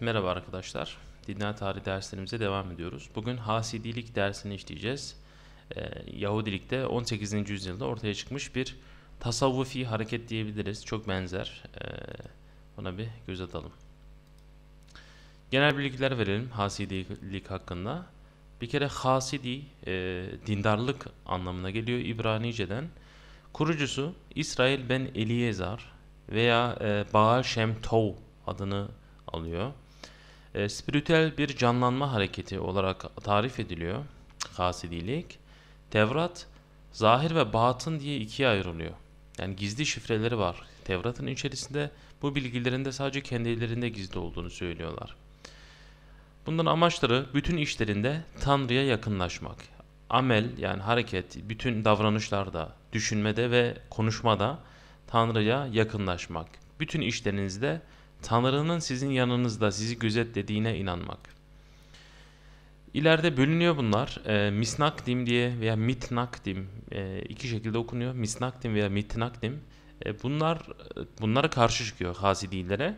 Merhaba arkadaşlar. Dinler tarihi derslerimize devam ediyoruz. Bugün Hasidilik dersini işleyeceğiz. Ee, Yahudilikte 18. yüzyılda ortaya çıkmış bir tasavvufi hareket diyebiliriz. Çok benzer. Ee, buna bir göz atalım. Genel bilgiler verelim Hasidilik hakkında. Bir kere Hasidi e, dindarlık anlamına geliyor İbranice'den. Kurucusu İsrail ben Eliezar veya e, Baal Shem Tov adını alıyor. E, spiritüel bir canlanma hareketi olarak tarif ediliyor hasidilik. Tevrat zahir ve batın diye ikiye ayrılıyor. Yani gizli şifreleri var. Tevrat'ın içerisinde bu bilgilerin de sadece kendilerinde gizli olduğunu söylüyorlar. Bundan amaçları bütün işlerinde Tanrı'ya yakınlaşmak. Amel yani hareket, bütün davranışlarda, düşünmede ve konuşmada Tanrı'ya yakınlaşmak. Bütün işlerinizde Tanrı'nın sizin yanınızda sizi gözetlediğine inanmak. İleride bölünüyor bunlar. E, misnakdim diye veya mitnakdim e, iki şekilde okunuyor. Misnakdim veya mitnakdim. E, bunlar bunlara karşı çıkıyor Hasidilere.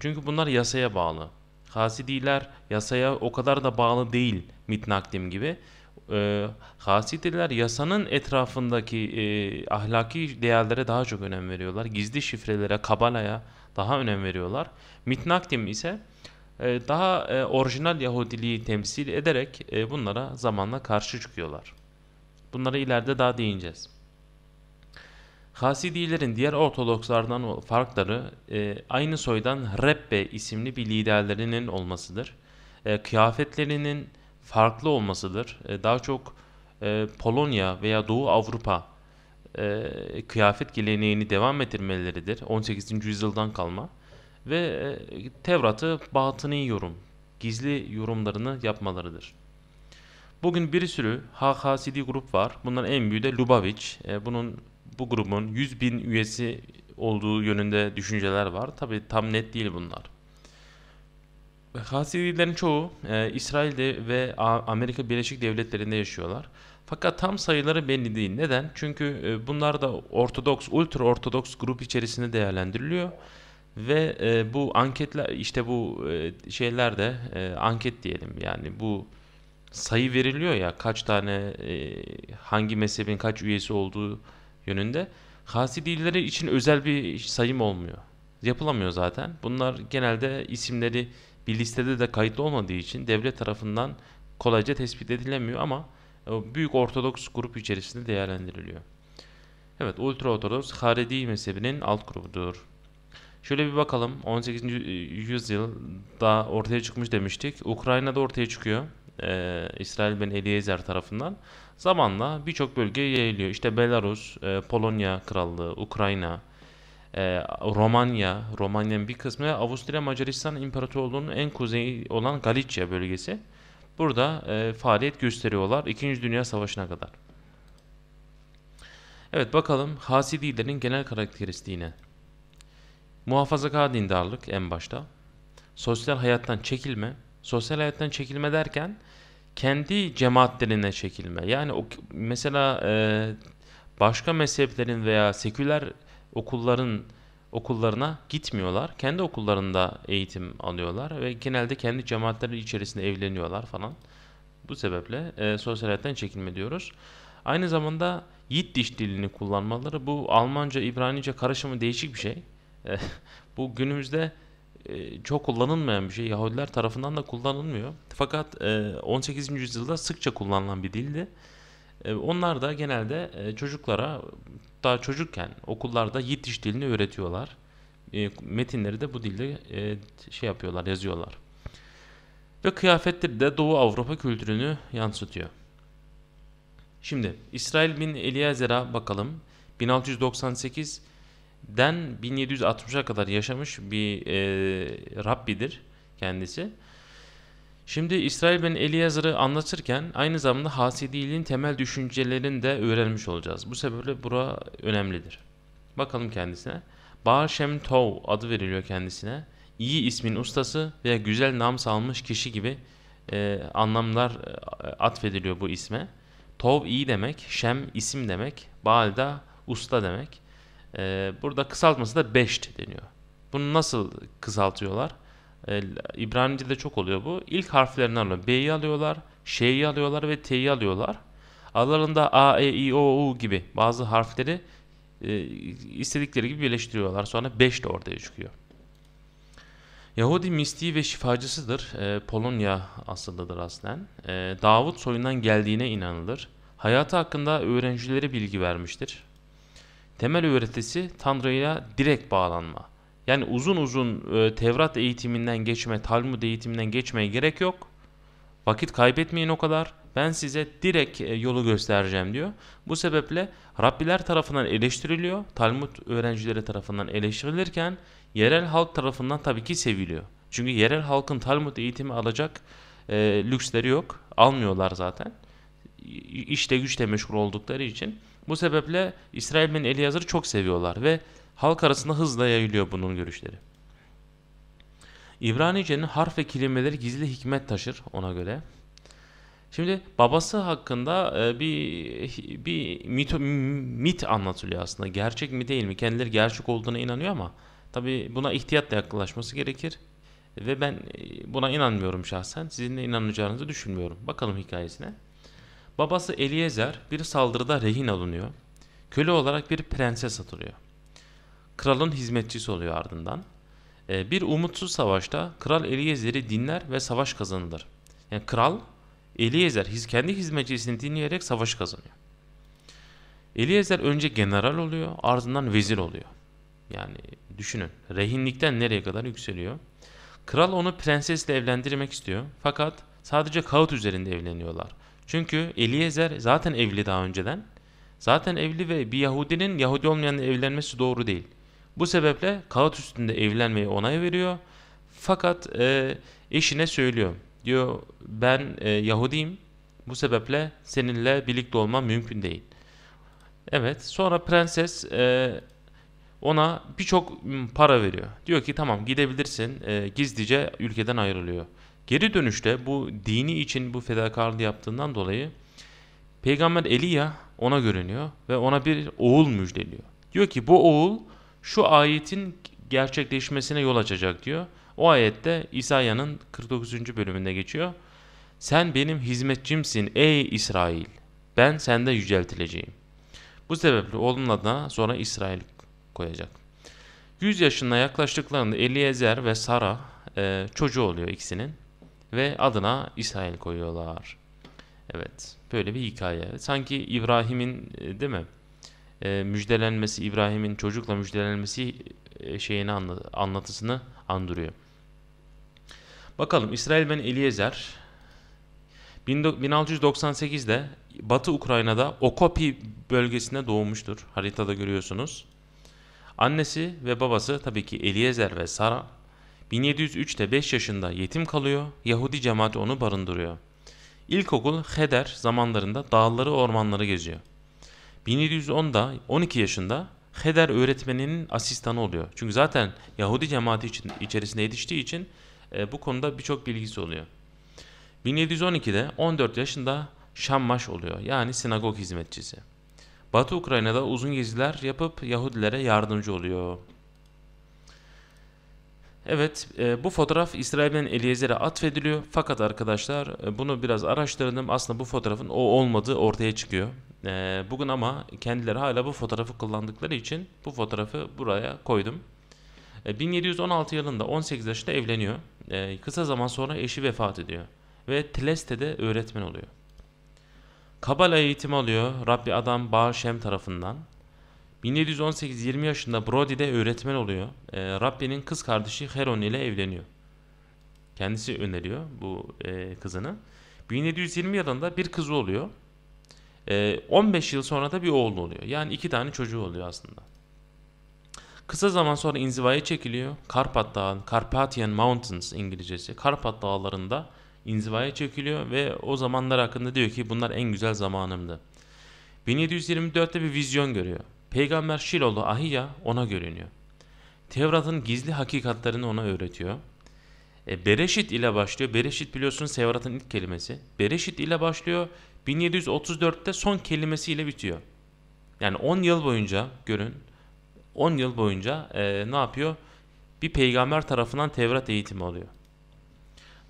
Çünkü bunlar yasaya bağlı. Hasidiler yasaya o kadar da bağlı değil mitnakdim gibi. E, Hasidiler yasanın etrafındaki e, ahlaki değerlere daha çok önem veriyorlar. Gizli şifrelere, kabalaya, daha önem veriyorlar. Mitnaktim ise e, daha e, orijinal Yahudiliği temsil ederek e, bunlara zamanla karşı çıkıyorlar. Bunları ileride daha değineceğiz. Hasidilerin diğer Ortodokslardan farkları aynı soydan Rebbe isimli bir liderlerinin olmasıdır. Kıyafetlerinin farklı olmasıdır. Daha çok Polonya veya Doğu Avrupa e, kıyafet geleneğini devam ettirmeleridir. 18. yüzyıldan kalma ve e, Tevrat'ı batıni yorum, gizli yorumlarını yapmalarıdır. Bugün bir sürü Hasidi grup var. Bunların en büyüğü de Lubavitch. E, bunun bu grubun 100 bin üyesi olduğu yönünde düşünceler var. Tabi tam net değil bunlar. Hasidilerin çoğu e, İsrail'de ve Amerika Birleşik Devletleri'nde yaşıyorlar. Fakat tam sayıları belli değil. Neden? Çünkü e, bunlar da ortodoks, ultra ortodoks grup içerisinde değerlendiriliyor. Ve e, bu anketler işte bu e, şeyler de e, anket diyelim yani bu sayı veriliyor ya kaç tane hangi mezhebin kaç üyesi olduğu yönünde. Hasidilileri için özel bir sayım olmuyor. Yapılamıyor zaten. Bunlar genelde isimleri bir listede de kayıtlı olmadığı için devlet tarafından kolayca tespit edilemiyor ama büyük Ortodoks grup içerisinde değerlendiriliyor. Evet Ultra Ortodoks Haredi mezhebinin alt grubudur. Şöyle bir bakalım 18. yüzyılda ortaya çıkmış demiştik. Ukrayna'da ortaya çıkıyor. Ee, İsrail Ben Eliezer tarafından zamanla birçok bölgeye yayılıyor. İşte Belarus, e, Polonya Krallığı, Ukrayna, e, Romanya, Romanya'nın bir kısmı Avusturya Macaristan İmparatorluğu'nun en kuzeyi olan Galicia bölgesi burada e, faaliyet gösteriyorlar 2. Dünya Savaşı'na kadar. Evet bakalım Hasidilerin genel karakteristiğine. Muhafazakar dindarlık en başta. Sosyal hayattan çekilme. Sosyal hayattan çekilme derken kendi cemaatlerine çekilme. Yani o, mesela e, başka mezheplerin veya seküler okulların okullarına gitmiyorlar. Kendi okullarında eğitim alıyorlar ve genelde kendi cemaatleri içerisinde evleniyorlar falan. Bu sebeple e, sosyal hayattan çekilme diyoruz. Aynı zamanda Yiddish dilini kullanmaları bu Almanca, İbranice karışımı değişik bir şey. E, bu günümüzde e, çok kullanılmayan bir şey. Yahudiler tarafından da kullanılmıyor. Fakat e, 18. yüzyılda sıkça kullanılan bir dildi. E, onlar da genelde e, çocuklara daha çocukken okullarda Yiddiş dilini öğretiyorlar. E, metinleri de bu dilde şey yapıyorlar, yazıyorlar. Ve kıyafetleri de Doğu Avrupa kültürünü yansıtıyor. Şimdi İsrail bin Eliezer'a bakalım. 1698'den 1760'a kadar yaşamış bir e, Rabbidir kendisi. Şimdi İsrail ben Eliyazır'ı anlatırken aynı zamanda Hasidiliğin temel düşüncelerini de öğrenmiş olacağız. Bu sebeple bura önemlidir. Bakalım kendisine. Baal Shem Tov adı veriliyor kendisine. İyi ismin ustası veya güzel nam salmış kişi gibi e, anlamlar e, atfediliyor bu isme. Tov iyi demek, Shem isim demek, Baal da usta demek. E, burada kısaltması da Beşt deniyor. Bunu nasıl kısaltıyorlar? E, İbranice'de çok oluyor bu. İlk harflerini alıyor. B'yi alıyorlar, Ş'yi alıyorlar ve T'yi alıyorlar. Aralarında A, E, I, O, U gibi bazı harfleri e, istedikleri gibi birleştiriyorlar. Sonra 5 de ortaya çıkıyor. Yahudi mistiği ve şifacısıdır. E, Polonya asıllıdır aslen. Davut soyundan geldiğine inanılır. Hayatı hakkında öğrencilere bilgi vermiştir. Temel öğretisi Tanrı'yla direkt bağlanma. Yani uzun uzun e, Tevrat eğitiminden geçme, Talmud eğitiminden geçmeye gerek yok. Vakit kaybetmeyin o kadar. Ben size direkt e, yolu göstereceğim diyor. Bu sebeple Rabbiler tarafından eleştiriliyor. Talmud öğrencileri tarafından eleştirilirken yerel halk tarafından tabii ki seviliyor. Çünkü yerel halkın Talmud eğitimi alacak e, lüksleri yok. Almıyorlar zaten. İşte güçle meşgul oldukları için. Bu sebeple İsrail bin Eliyazır'ı çok seviyorlar ve Halk arasında hızla yayılıyor bunun görüşleri. İbranice'nin harf ve kelimeleri gizli hikmet taşır ona göre. Şimdi babası hakkında e, bir bir mit, mit anlatılıyor aslında. Gerçek mi değil mi? Kendileri gerçek olduğuna inanıyor ama tabi buna ihtiyatla yaklaşması gerekir. Ve ben e, buna inanmıyorum şahsen. Sizin de inanacağınızı düşünmüyorum. Bakalım hikayesine. Babası Eliezer bir saldırıda rehin alınıyor. Köle olarak bir prenses satılıyor kralın hizmetçisi oluyor ardından. E, bir umutsuz savaşta kral Eliezer'i dinler ve savaş kazanılır. Yani kral Eliezer kendi hizmetçisini dinleyerek savaş kazanıyor. Eliezer önce general oluyor ardından vezir oluyor. Yani düşünün rehinlikten nereye kadar yükseliyor. Kral onu prensesle evlendirmek istiyor fakat sadece kağıt üzerinde evleniyorlar. Çünkü Eliezer zaten evli daha önceden. Zaten evli ve bir Yahudinin Yahudi olmayanla evlenmesi doğru değil. Bu sebeple kağıt üstünde evlenmeyi onay veriyor. Fakat e, eşine söylüyor. Diyor ben e, Yahudiyim. Bu sebeple seninle birlikte olma mümkün değil. Evet sonra prenses e, ona birçok para veriyor. Diyor ki tamam gidebilirsin e, gizlice ülkeden ayrılıyor. Geri dönüşte bu dini için bu fedakarlığı yaptığından dolayı Peygamber Eliya ona görünüyor ve ona bir oğul müjdeliyor. Diyor ki bu oğul şu ayetin gerçekleşmesine yol açacak diyor. O ayette İsa'nın 49. bölümünde geçiyor. Sen benim hizmetçimsin ey İsrail. Ben sende yüceltileceğim. Bu sebeple oğlunun adına sonra İsrail koyacak. 100 yaşına yaklaştıklarında Eliezer ve Sara e, çocuğu oluyor ikisinin. Ve adına İsrail koyuyorlar. Evet böyle bir hikaye. Sanki İbrahim'in e, değil mi? e, müjdelenmesi İbrahim'in çocukla müjdelenmesi e, şeyini anlat, anlatısını andırıyor. Bakalım İsrail ben Eliezer 1698'de Batı Ukrayna'da Okopi bölgesinde doğmuştur. Haritada görüyorsunuz. Annesi ve babası tabii ki Eliezer ve Sara 1703'te 5 yaşında yetim kalıyor. Yahudi cemaati onu barındırıyor. İlkokul Heder zamanlarında dağları ormanları geziyor. 1710'da 12 yaşında Heder öğretmeninin asistanı oluyor. Çünkü zaten Yahudi cemaati için, içerisinde yetiştiği için e, bu konuda birçok bilgisi oluyor. 1712'de 14 yaşında Şammaş oluyor yani sinagog hizmetçisi. Batı Ukrayna'da uzun geziler yapıp Yahudilere yardımcı oluyor. Evet e, bu fotoğraf İsrail'den Eliezer'e atfediliyor fakat arkadaşlar e, bunu biraz araştırdım aslında bu fotoğrafın o olmadığı ortaya çıkıyor. E, bugün ama kendileri hala bu fotoğrafı kullandıkları için bu fotoğrafı buraya koydum. E, ee, 1716 yılında 18 yaşında evleniyor. E, kısa zaman sonra eşi vefat ediyor ve Tleste'de öğretmen oluyor. Kabala eğitim alıyor Rabbi Adam Bağşem tarafından. 1718-20 yaşında Brody'de öğretmen oluyor. E, Rabbi'nin kız kardeşi Heron ile evleniyor. Kendisi öneriyor bu e, kızını. 1720 yılında bir kızı oluyor. 15 ee, yıl sonra da bir oğlu oluyor. Yani iki tane çocuğu oluyor aslında. Kısa zaman sonra inzivaya çekiliyor. Karpat Dağı, Carpathian Mountains İngilizcesi. Karpat Dağları'nda inzivaya çekiliyor ve o zamanlar hakkında diyor ki bunlar en güzel zamanımdı. 1724'te bir vizyon görüyor. Peygamber Şiloğlu Ahiya ona görünüyor. Tevrat'ın gizli hakikatlerini ona öğretiyor. E, Bereşit ile başlıyor. Bereşit biliyorsunuz Sevrat'ın ilk kelimesi. Bereşit ile başlıyor. 1734'te son kelimesiyle bitiyor. Yani 10 yıl boyunca görün 10 yıl boyunca e, ne yapıyor? Bir peygamber tarafından Tevrat eğitimi alıyor.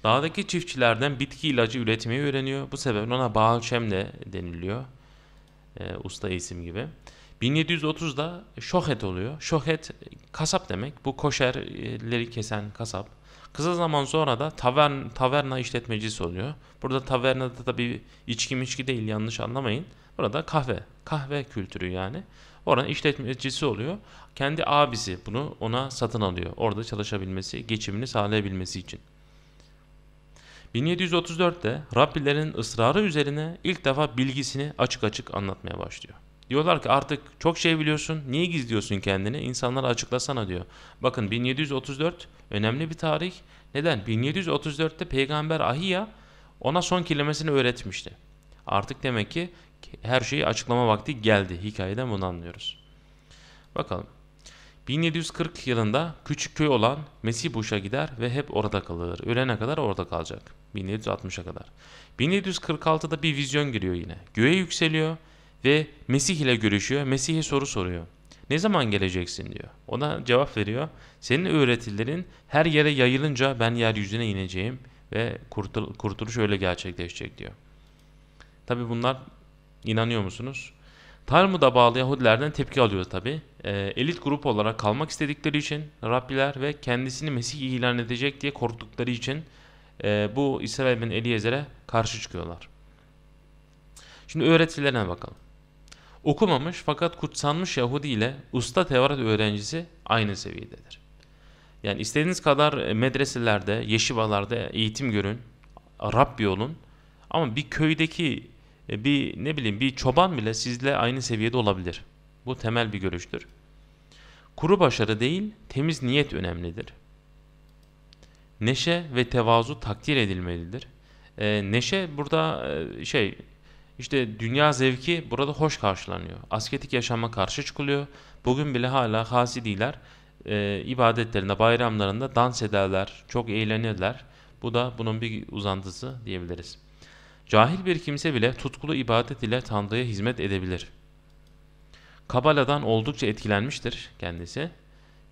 Dağdaki çiftçilerden bitki ilacı üretmeyi öğreniyor. Bu sebeple ona Baal de deniliyor. E, usta isim gibi. 1730'da şohet oluyor. Şohet kasap demek. Bu koşerleri kesen kasap. Kısa zaman sonra da tavern, taverna işletmecisi oluyor. Burada tavernada da tabii içki içki değil yanlış anlamayın. Burada kahve, kahve kültürü yani. Oranın işletmecisi oluyor. Kendi abisi bunu ona satın alıyor. Orada çalışabilmesi, geçimini sağlayabilmesi için. 1734'te Rabbilerin ısrarı üzerine ilk defa bilgisini açık açık anlatmaya başlıyor. Diyorlar ki artık çok şey biliyorsun. Niye gizliyorsun kendini? İnsanlara açıklasana diyor. Bakın 1734 önemli bir tarih. Neden? 1734'te peygamber Ahiya ona son kelimesini öğretmişti. Artık demek ki her şeyi açıklama vakti geldi. Hikayeden bunu anlıyoruz. Bakalım. 1740 yılında küçük köy olan Mesibuş'a gider ve hep orada kalır. Ölene kadar orada kalacak. 1760'a kadar. 1746'da bir vizyon giriyor yine. Göğe yükseliyor ve Mesih ile görüşüyor. Mesih'e soru soruyor. Ne zaman geleceksin diyor. Ona cevap veriyor. Senin öğretilerin her yere yayılınca ben yeryüzüne ineceğim ve kurtul kurtuluş öyle gerçekleşecek diyor. Tabi bunlar inanıyor musunuz? Talmud'a bağlı Yahudilerden tepki alıyor tabi. E, ee, elit grup olarak kalmak istedikleri için Rabbiler ve kendisini Mesih ilan edecek diye korktukları için e, bu İsrail bin Eliezer'e karşı çıkıyorlar. Şimdi öğretilerine bakalım. Okumamış fakat kutsanmış Yahudi ile usta Tevrat öğrencisi aynı seviyededir. Yani istediğiniz kadar e, medreselerde, yeşivalarda eğitim görün, Rabbi olun. Ama bir köydeki e, bir ne bileyim bir çoban bile sizle aynı seviyede olabilir. Bu temel bir görüştür. Kuru başarı değil, temiz niyet önemlidir. Neşe ve tevazu takdir edilmelidir. E, neşe burada şey işte dünya zevki burada hoş karşılanıyor. Asketik yaşama karşı çıkılıyor. Bugün bile hala hasidiler e, ibadetlerinde, bayramlarında dans ederler, çok eğlenirler. Bu da bunun bir uzantısı diyebiliriz. Cahil bir kimse bile tutkulu ibadet ile Tanrı'ya hizmet edebilir. Kabala'dan oldukça etkilenmiştir kendisi.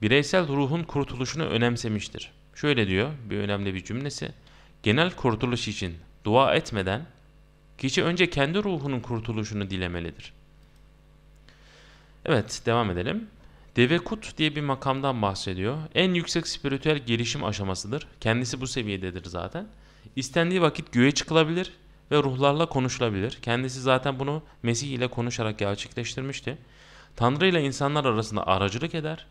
Bireysel ruhun kurtuluşunu önemsemiştir. Şöyle diyor bir önemli bir cümlesi. Genel kurtuluş için dua etmeden Kişi önce kendi ruhunun kurtuluşunu dilemelidir. Evet devam edelim. Devekut diye bir makamdan bahsediyor. En yüksek spiritüel gelişim aşamasıdır. Kendisi bu seviyededir zaten. İstendiği vakit göğe çıkılabilir ve ruhlarla konuşulabilir. Kendisi zaten bunu Mesih ile konuşarak gerçekleştirmişti. Tanrı ile insanlar arasında aracılık eder.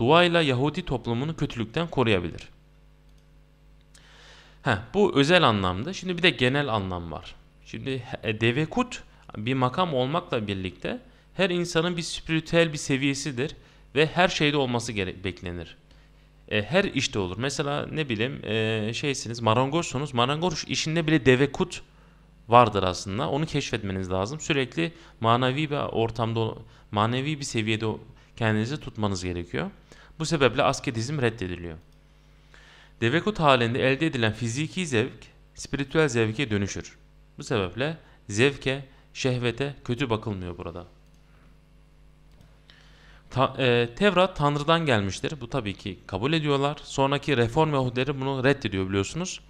Duayla Yahudi toplumunu kötülükten koruyabilir. Heh, bu özel anlamda. Şimdi bir de genel anlam var. Şimdi e, devekut bir makam olmakla birlikte her insanın bir spiritüel bir seviyesidir ve her şeyde olması gerek, beklenir. E, her işte olur. Mesela ne bileyim e, şeysiniz marangozsunuz. Marangoz işinde bile devekut vardır aslında. Onu keşfetmeniz lazım. Sürekli manevi bir ortamda, manevi bir seviyede kendinizi tutmanız gerekiyor. Bu sebeple asketizm reddediliyor. Devekut halinde elde edilen fiziki zevk spiritüel zevke dönüşür. Bu sebeple zevke, şehvete kötü bakılmıyor burada. Ta, e, Tevrat Tanrı'dan gelmiştir. Bu tabii ki kabul ediyorlar. Sonraki reform Yahudileri bunu reddediyor biliyorsunuz.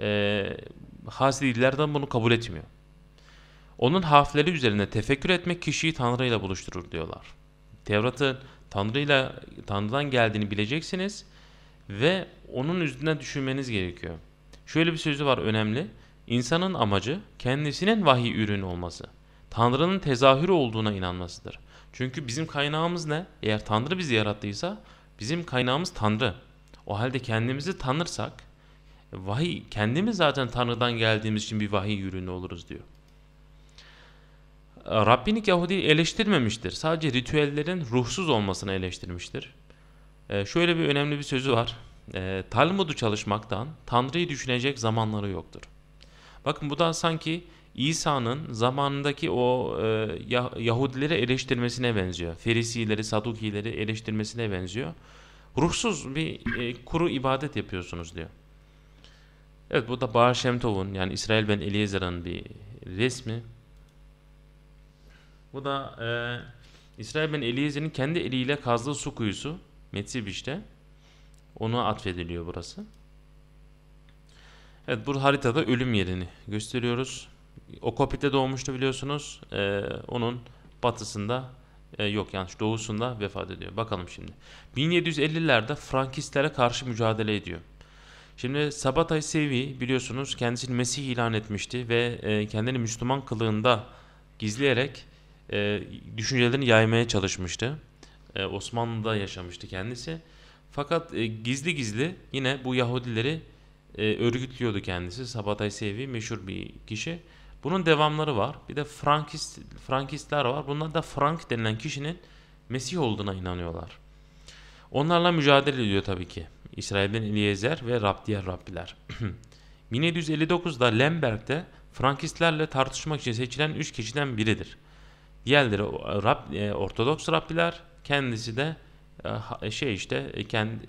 E, Hasidiler bunu kabul etmiyor. Onun harfleri üzerine tefekkür etmek kişiyi Tanrı ile buluşturur diyorlar. Tevratı Tanrı ile Tanrı'dan geldiğini bileceksiniz ve onun üzerine düşünmeniz gerekiyor. Şöyle bir sözü var önemli. İnsanın amacı kendisinin vahiy ürünü olması. Tanrı'nın tezahürü olduğuna inanmasıdır. Çünkü bizim kaynağımız ne? Eğer Tanrı bizi yarattıysa bizim kaynağımız Tanrı. O halde kendimizi tanırsak e, vahiy kendimiz zaten Tanrı'dan geldiğimiz için bir vahiy ürünü oluruz diyor. E, Rabbinik Yahudi eleştirmemiştir. Sadece ritüellerin ruhsuz olmasını eleştirmiştir. E, şöyle bir önemli bir sözü var. Talmud'u çalışmaktan Tanrı'yı düşünecek zamanları yoktur. Bakın bu da sanki İsa'nın zamanındaki o e, Yahudileri eleştirmesine benziyor. Ferisileri, Sadukileri eleştirmesine benziyor. Ruhsuz bir e, kuru ibadet yapıyorsunuz diyor. Evet bu da Bahar Şemtov'un yani İsrail ben Eliezer'ın bir resmi. Bu da e, İsrail ben Eliezer'in kendi eliyle kazdığı su kuyusu Metsibiş'te. Ona atfediliyor burası. Evet bu haritada ölüm yerini gösteriyoruz. Okopit'te doğmuştu biliyorsunuz. Ee, onun batısında e, yok yanlış doğusunda vefat ediyor. Bakalım şimdi. 1750'lerde Frankistlere karşı mücadele ediyor. Şimdi Sabatay Sevi biliyorsunuz kendisini Mesih ilan etmişti ve e, kendini Müslüman kılığında gizleyerek e, düşüncelerini yaymaya çalışmıştı. E, Osmanlı'da yaşamıştı kendisi. Fakat e, gizli gizli yine bu Yahudileri e, örgütlüyordu kendisi. Sabatay Sevi meşhur bir kişi. Bunun devamları var. Bir de Frankist, Frankistler var. Bunlar da Frank denilen kişinin Mesih olduğuna inanıyorlar. Onlarla mücadele ediyor tabii ki. İsrail'den Eliezer ve Rab diğer Rabbiler. 1759'da Lemberg'de Frankistlerle tartışmak için seçilen 3 kişiden biridir. Diğerleri Rab, e, Ortodoks Rabbiler, kendisi de e, şey işte e, kendi,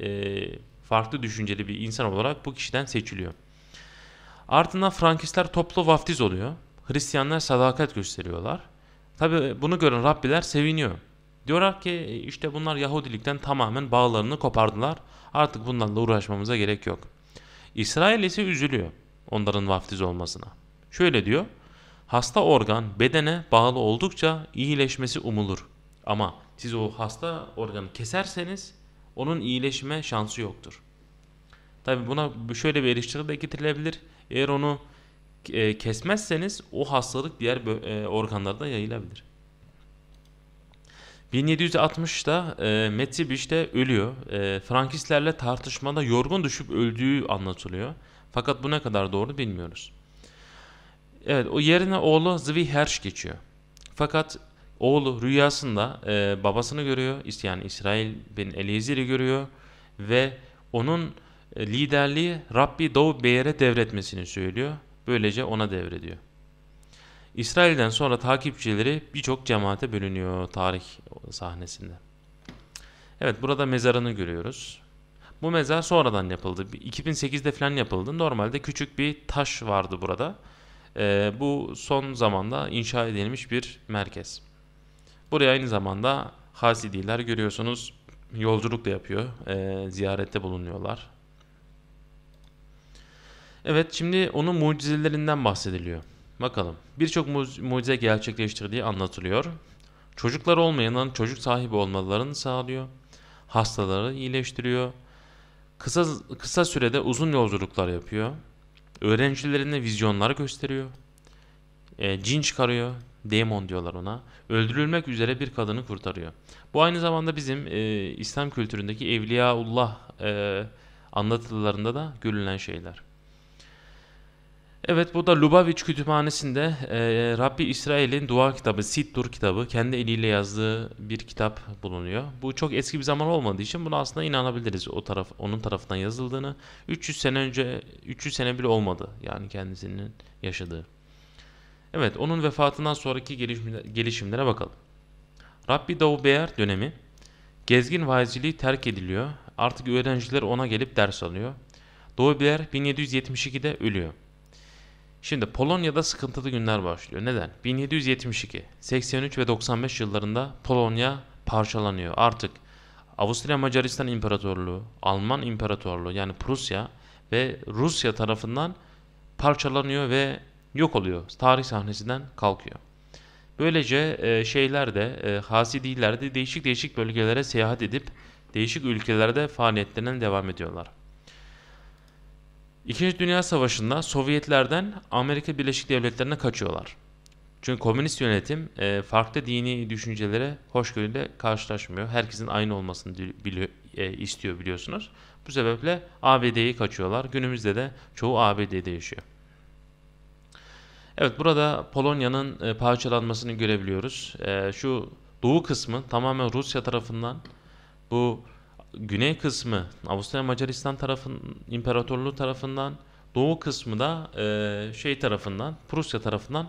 farklı düşünceli bir insan olarak bu kişiden seçiliyor. Ardından Frankistler toplu vaftiz oluyor. Hristiyanlar sadakat gösteriyorlar. Tabi bunu gören Rabbiler seviniyor. Diyorlar ki e, işte bunlar Yahudilikten tamamen bağlarını kopardılar. Artık bunlarla uğraşmamıza gerek yok. İsrail ise üzülüyor onların vaftiz olmasına. Şöyle diyor. Hasta organ bedene bağlı oldukça iyileşmesi umulur. Ama siz o hasta organı keserseniz onun iyileşme şansı yoktur. Tabi buna şöyle bir eleştiri de getirilebilir. Eğer onu e, kesmezseniz o hastalık diğer e, organlarda yayılabilir. 1760'da e, Metzibiş'te ölüyor. E, Frankistlerle tartışmada yorgun düşüp öldüğü anlatılıyor. Fakat bu ne kadar doğru bilmiyoruz. Evet o yerine oğlu Zvi Herş geçiyor. Fakat Oğlu rüyasında e, babasını görüyor. Yani İsrail bin Eliezer'i görüyor ve onun e, liderliği Rabbi Doğu Beyer'e devretmesini söylüyor. Böylece ona devrediyor. İsrail'den sonra takipçileri birçok cemaate bölünüyor tarih sahnesinde. Evet burada mezarını görüyoruz. Bu mezar sonradan yapıldı. 2008'de falan yapıldı. Normalde küçük bir taş vardı burada. Ee, bu son zamanda inşa edilmiş bir merkez. Buraya aynı zamanda Hasidiler görüyorsunuz yolculuk da yapıyor. E, ziyarette bulunuyorlar. Evet şimdi onun mucizelerinden bahsediliyor. Bakalım. Birçok mucize gerçekleştirdiği anlatılıyor. Çocuklar olmayanın çocuk sahibi olmalarını sağlıyor. Hastaları iyileştiriyor. Kısa, kısa sürede uzun yolculuklar yapıyor. Öğrencilerine vizyonlar gösteriyor. E, cin çıkarıyor. Demon diyorlar ona. Öldürülmek üzere bir kadını kurtarıyor. Bu aynı zamanda bizim e, İslam kültüründeki Evliyaullah e, anlatılarında da görülen şeyler. Evet bu da Lubavitch Kütüphanesi'nde e, Rabbi İsrail'in dua kitabı, Sittur kitabı kendi eliyle yazdığı bir kitap bulunuyor. Bu çok eski bir zaman olmadığı için buna aslında inanabiliriz o taraf onun tarafından yazıldığını. 300 sene önce 300 sene bile olmadı yani kendisinin yaşadığı. Evet onun vefatından sonraki gelişimlere bakalım. Rabbi Davbeyer dönemi gezgin vaizciliği terk ediliyor. Artık öğrenciler ona gelip ders alıyor. Davbeyer 1772'de ölüyor. Şimdi Polonya'da sıkıntılı günler başlıyor. Neden? 1772, 83 ve 95 yıllarında Polonya parçalanıyor. Artık Avusturya Macaristan İmparatorluğu, Alman İmparatorluğu yani Prusya ve Rusya tarafından parçalanıyor ve yok oluyor. Tarih sahnesinden kalkıyor. Böylece e, şeyler de e, Hasidiler de değişik değişik bölgelere seyahat edip değişik ülkelerde faaliyetlerine devam ediyorlar. İkinci Dünya Savaşı'nda Sovyetlerden Amerika Birleşik Devletleri'ne kaçıyorlar. Çünkü komünist yönetim e, farklı dini düşüncelere hoşgörüyle karşılaşmıyor. Herkesin aynı olmasını biliyor, e, istiyor biliyorsunuz. Bu sebeple ABD'ye kaçıyorlar. Günümüzde de çoğu ABD'de yaşıyor. Evet burada Polonya'nın e, parçalanmasını görebiliyoruz. E, şu doğu kısmı tamamen Rusya tarafından bu güney kısmı Avusturya Macaristan tarafın imparatorluğu tarafından doğu kısmı da e, şey tarafından Prusya tarafından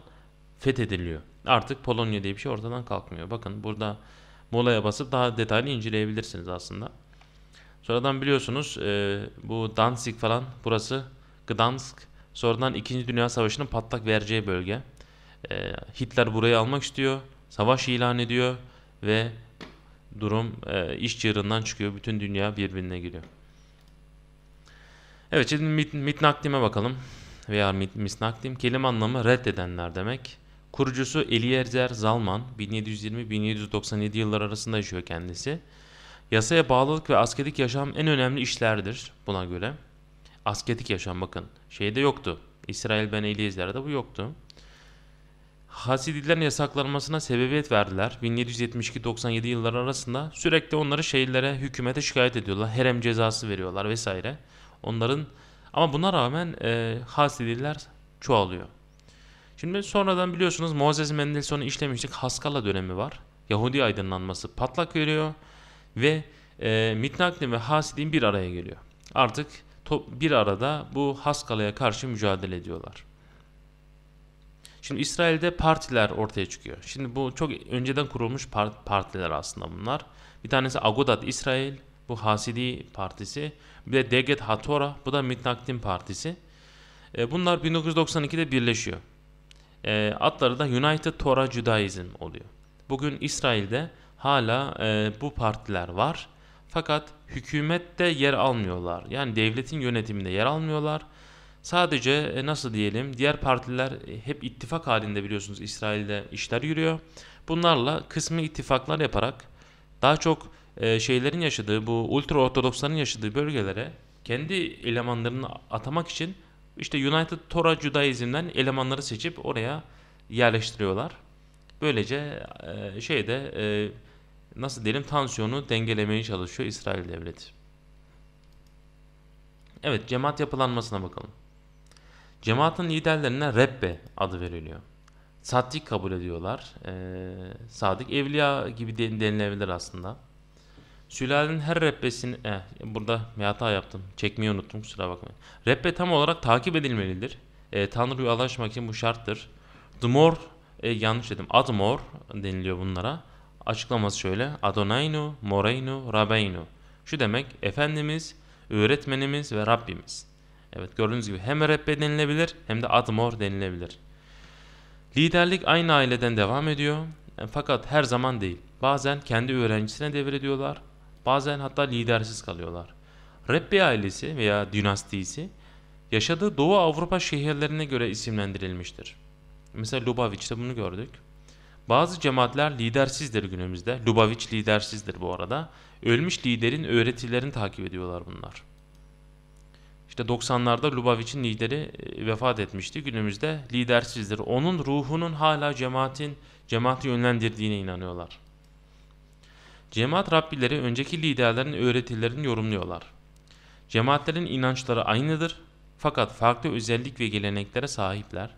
fethediliyor. Artık Polonya diye bir şey ortadan kalkmıyor. Bakın burada molaya basıp daha detaylı inceleyebilirsiniz aslında. Sonradan biliyorsunuz e, bu Danzig falan burası Gdansk Sonradan 2. Dünya Savaşı'nın patlak vereceği bölge. E, Hitler burayı almak istiyor. Savaş ilan ediyor ve durum e, iş çığırından çıkıyor. Bütün dünya birbirine giriyor. Evet şimdi mit, mitnakdime bakalım. Veya mit, misnakdim. Kelime anlamı reddedenler demek. Kurucusu Eliezer Zalman 1720-1797 yıllar arasında yaşıyor kendisi. Yasaya bağlılık ve askerlik yaşam en önemli işlerdir buna göre. Asketik yaşam bakın. Şeyde yoktu. İsrail ben Eliyezler'de bu yoktu. Hasidilerin yasaklanmasına sebebiyet verdiler. 1772-97 yılları arasında sürekli onları şehirlere, hükümete şikayet ediyorlar. Herem cezası veriyorlar vesaire. Onların ama buna rağmen e, Hasidiler çoğalıyor. Şimdi sonradan biliyorsunuz Muazzez Mendelssohn'u işlemiştik. Haskala dönemi var. Yahudi aydınlanması patlak veriyor ve e, Mitnagli ve Hasid'in bir araya geliyor. Artık top, bir arada bu Haskala'ya karşı mücadele ediyorlar. Şimdi İsrail'de partiler ortaya çıkıyor. Şimdi bu çok önceden kurulmuş partiler aslında bunlar. Bir tanesi Agudat İsrail, bu Hasidi Partisi. Bir de Deget Hatora, bu da Mitnakdim Partisi. E, bunlar 1992'de birleşiyor. E, adları da United Torah Judaism oluyor. Bugün İsrail'de hala e, bu partiler var fakat hükümette yer almıyorlar. Yani devletin yönetiminde yer almıyorlar. Sadece e, nasıl diyelim diğer partiler e, hep ittifak halinde biliyorsunuz İsrail'de işler yürüyor. Bunlarla kısmi ittifaklar yaparak daha çok e, şeylerin yaşadığı bu ultra ortodoksların yaşadığı bölgelere kendi elemanlarını atamak için işte United Torah Judaism'den elemanları seçip oraya yerleştiriyorlar. Böylece şeyde nasıl diyelim tansiyonu dengelemeye çalışıyor İsrail devleti. Evet cemaat yapılanmasına bakalım. Cemaatin liderlerine Rebbe adı veriliyor. Sadik kabul ediyorlar. Ee, sadık evliya gibi denilebilir aslında. Sülalenin her rebbesini... Eh, burada hata yaptım. Çekmeyi unuttum kusura bakmayın. Rebbe tam olarak takip edilmelidir. Ee, Tanrı'ya ulaşmak için bu şarttır. Dmor, e, yanlış dedim. Admor deniliyor bunlara. Açıklaması şöyle. Adonaynu, Moreynu, Rabeynu. Şu demek Efendimiz, öğretmenimiz ve Rabbimiz. Evet gördüğünüz gibi hem Rebbe denilebilir hem de Admor denilebilir. Liderlik aynı aileden devam ediyor. E, fakat her zaman değil. Bazen kendi öğrencisine devrediyorlar. Bazen hatta lidersiz kalıyorlar. Rebbe ailesi veya dinastisi yaşadığı Doğu Avrupa şehirlerine göre isimlendirilmiştir. Mesela Lubavitch'te bunu gördük. Bazı cemaatler lidersizdir günümüzde. Lubavitch lidersizdir bu arada. Ölmüş liderin öğretilerini takip ediyorlar bunlar. İşte 90'larda Lubavitch'in lideri e, vefat etmişti. Günümüzde lidersizdir. Onun ruhunun hala cemaatin cemaati yönlendirdiğine inanıyorlar. Cemaat Rabbileri önceki liderlerin öğretilerini yorumluyorlar. Cemaatlerin inançları aynıdır fakat farklı özellik ve geleneklere sahipler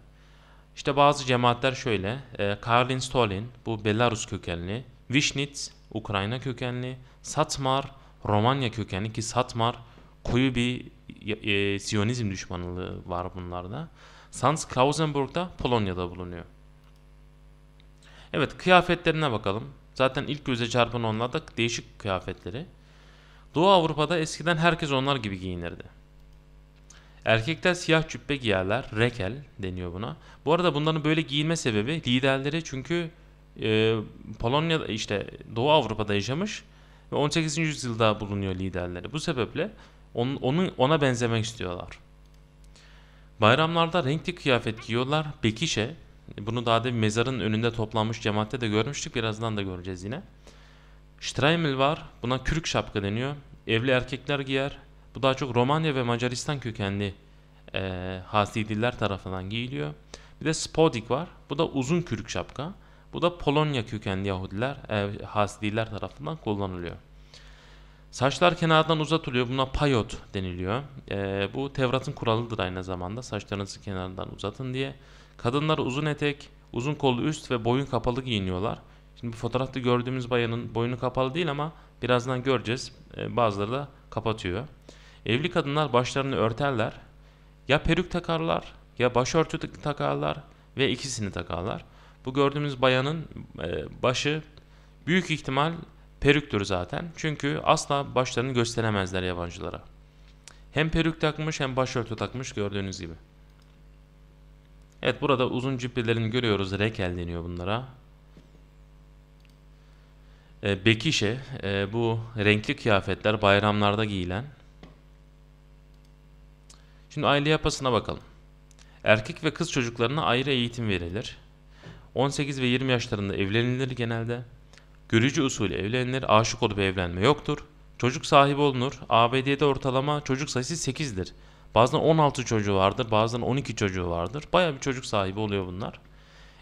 işte bazı cemaatler şöyle. E, Karlin Stolin bu Belarus kökenli. Vishnitz Ukrayna kökenli. Satmar Romanya kökenli ki Satmar koyu bir e, Siyonizm düşmanlığı var bunlarda. Sans Klausenburg da Polonya'da bulunuyor. Evet kıyafetlerine bakalım. Zaten ilk göze çarpan onlar da değişik kıyafetleri. Doğu Avrupa'da eskiden herkes onlar gibi giyinirdi. Erkekler siyah cübbe giyerler. Rekel deniyor buna. Bu arada bunların böyle giyinme sebebi liderleri çünkü e, Polonya işte Doğu Avrupa'da yaşamış ve 18. yüzyılda bulunuyor liderleri. Bu sebeple onun, onun ona benzemek istiyorlar. Bayramlarda renkli kıyafet giyiyorlar. Bekişe bunu daha demin mezarın önünde toplanmış cemaatte de görmüştük. Birazdan da göreceğiz yine. Streimel var. Buna kürk şapka deniyor. Evli erkekler giyer. Bu daha çok Romanya ve Macaristan kökenli e, Hasidiler tarafından giyiliyor. Bir de spodik var. Bu da uzun kürük şapka. Bu da Polonya kökenli Yahudiler, e, Hasidiler tarafından kullanılıyor. Saçlar kenardan uzatılıyor. Buna payot deniliyor. E, bu Tevrat'ın kuralıdır aynı zamanda. Saçlarınızı kenardan uzatın diye. Kadınlar uzun etek, uzun kollu üst ve boyun kapalı giyiniyorlar. Şimdi bu fotoğrafta gördüğümüz bayanın boynu kapalı değil ama birazdan göreceğiz. E, bazıları da kapatıyor. Evli kadınlar başlarını örterler. Ya peruk takarlar ya başörtü takarlar ve ikisini takarlar. Bu gördüğümüz bayanın e, başı büyük ihtimal perüktür zaten. Çünkü asla başlarını gösteremezler yabancılara. Hem peruk takmış hem başörtü takmış gördüğünüz gibi. Evet burada uzun cübbelerini görüyoruz. Rekel deniyor bunlara. E, bekişe e, bu renkli kıyafetler bayramlarda giyilen Şimdi aile yapısına bakalım. Erkek ve kız çocuklarına ayrı eğitim verilir. 18 ve 20 yaşlarında evlenilir genelde. Görücü usulü evlenilir, aşık olup evlenme yoktur. Çocuk sahibi olunur. ABD'de ortalama çocuk sayısı 8'dir. Bazen 16 çocuğu vardır, bazen 12 çocuğu vardır. Baya bir çocuk sahibi oluyor bunlar.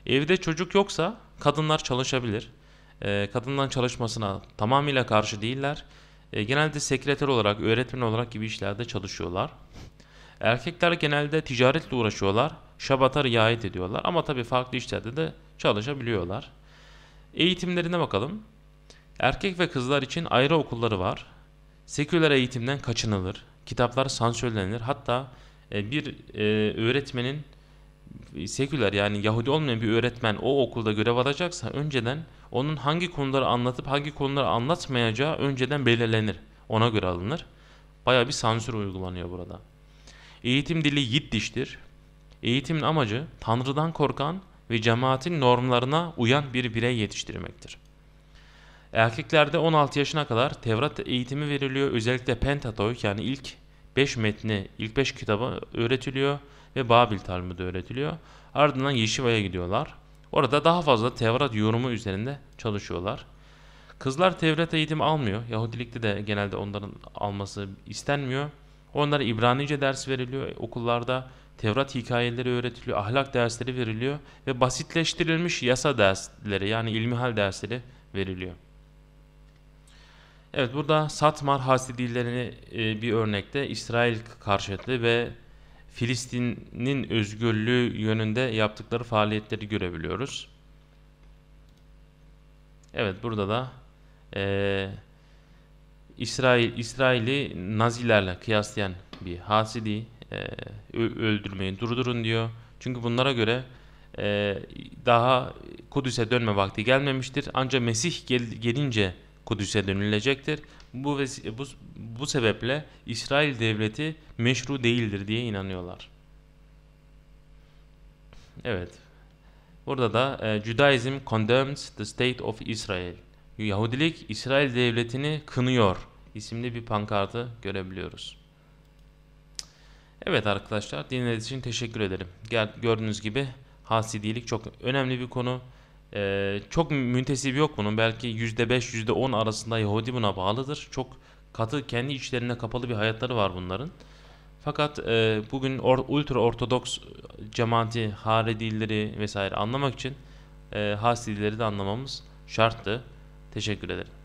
Evde çocuk yoksa kadınlar çalışabilir. E, kadından çalışmasına tamamıyla karşı değiller. E, genelde sekreter olarak, öğretmen olarak gibi işlerde çalışıyorlar. Erkekler genelde ticaretle uğraşıyorlar. Şabata riayet ediyorlar. Ama tabii farklı işlerde de çalışabiliyorlar. Eğitimlerine bakalım. Erkek ve kızlar için ayrı okulları var. Seküler eğitimden kaçınılır. Kitaplar sansürlenir. Hatta e, bir e, öğretmenin seküler yani Yahudi olmayan bir öğretmen o okulda görev alacaksa önceden onun hangi konuları anlatıp hangi konuları anlatmayacağı önceden belirlenir. Ona göre alınır. Baya bir sansür uygulanıyor burada. Eğitim dili Yiddiş'tir. Eğitimin amacı Tanrı'dan korkan ve cemaatin normlarına uyan bir birey yetiştirmektir. Erkeklerde 16 yaşına kadar Tevrat eğitimi veriliyor. Özellikle Pentateuch yani ilk 5 metni, ilk 5 kitabı öğretiliyor ve Babil Talmud'u öğretiliyor. Ardından Yeşiva'ya gidiyorlar. Orada daha fazla Tevrat yorumu üzerinde çalışıyorlar. Kızlar Tevrat eğitimi almıyor. Yahudilikte de genelde onların alması istenmiyor. Onlara İbranice ders veriliyor okullarda. Tevrat hikayeleri öğretiliyor, ahlak dersleri veriliyor ve basitleştirilmiş yasa dersleri yani ilmihal dersleri veriliyor. Evet burada Satmar Hasidilerini e, bir örnekte İsrail karşıtı ve Filistin'in özgürlüğü yönünde yaptıkları faaliyetleri görebiliyoruz. Evet burada da e, İsrail İsrail'i Nazilerle kıyaslayan bir Hasidi e, öldürmeyi durdurun diyor. Çünkü bunlara göre e, daha Kudüs'e dönme vakti gelmemiştir. Ancak Mesih gel, gelince Kudüs'e dönülecektir. Bu, bu, bu sebeple İsrail devleti meşru değildir diye inanıyorlar. Evet. Burada da e, Judaism condemns the state of Israel. Yahudilik İsrail Devleti'ni kınıyor isimli bir pankartı görebiliyoruz. Evet arkadaşlar dinlediğiniz için teşekkür ederim. gördüğünüz gibi hasidilik çok önemli bir konu. Ee, çok müntesip yok bunun. Belki %5 %10 arasında Yahudi buna bağlıdır. Çok katı kendi içlerine kapalı bir hayatları var bunların. Fakat e, bugün or, ultra ortodoks e, cemaati, haredileri vesaire anlamak için e, hasidileri de anlamamız şarttı. Teşekkür ederim.